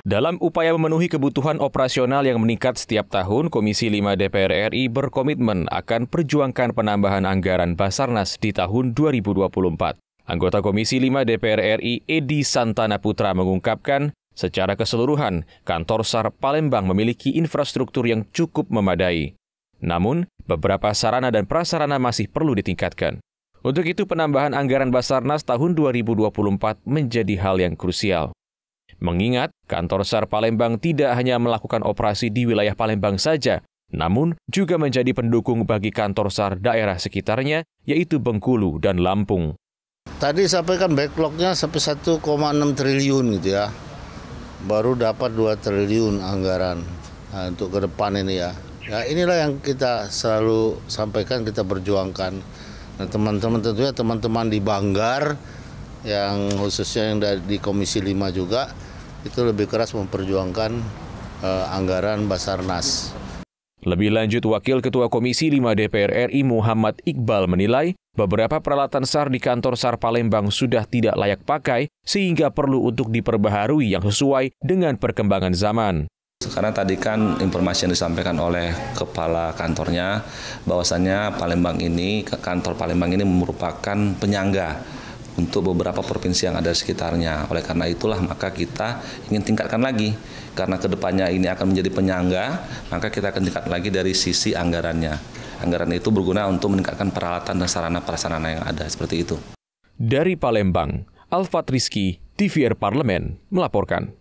Dalam upaya memenuhi kebutuhan operasional yang meningkat setiap tahun, Komisi 5 DPR RI berkomitmen akan perjuangkan penambahan anggaran Basarnas di tahun 2024. Anggota Komisi 5 DPR RI Edi Santana Putra mengungkapkan, secara keseluruhan, kantor SAR Palembang memiliki infrastruktur yang cukup memadai. Namun, beberapa sarana dan prasarana masih perlu ditingkatkan. Untuk itu, penambahan anggaran Basarnas tahun 2024 menjadi hal yang krusial. Mengingat kantor SAR Palembang tidak hanya melakukan operasi di wilayah Palembang saja, namun juga menjadi pendukung bagi kantor SAR daerah sekitarnya, yaitu Bengkulu dan Lampung. Tadi sampaikan backlognya sampai 1,6 triliun gitu ya, baru dapat 2 triliun anggaran nah, untuk ke depan ini ya. Ya inilah yang kita selalu sampaikan, kita berjuangkan. Nah, teman-teman tentunya teman-teman di Banggar, yang khususnya yang di Komisi 5 juga, itu lebih keras memperjuangkan uh, anggaran Basarnas. Lebih lanjut, Wakil Ketua Komisi 5 DPR RI Muhammad Iqbal menilai beberapa peralatan SAR di kantor SAR Palembang sudah tidak layak pakai sehingga perlu untuk diperbaharui yang sesuai dengan perkembangan zaman. Karena tadi kan informasi yang disampaikan oleh kepala kantornya bahwasannya Palembang ini, kantor Palembang ini merupakan penyangga untuk beberapa provinsi yang ada di sekitarnya. Oleh karena itulah maka kita ingin tingkatkan lagi karena kedepannya ini akan menjadi penyangga, maka kita akan tingkat lagi dari sisi anggarannya. Anggaran itu berguna untuk meningkatkan peralatan dan sarana prasarana yang ada seperti itu. Dari Palembang, Alfat Rizki, TVR Parlemen melaporkan.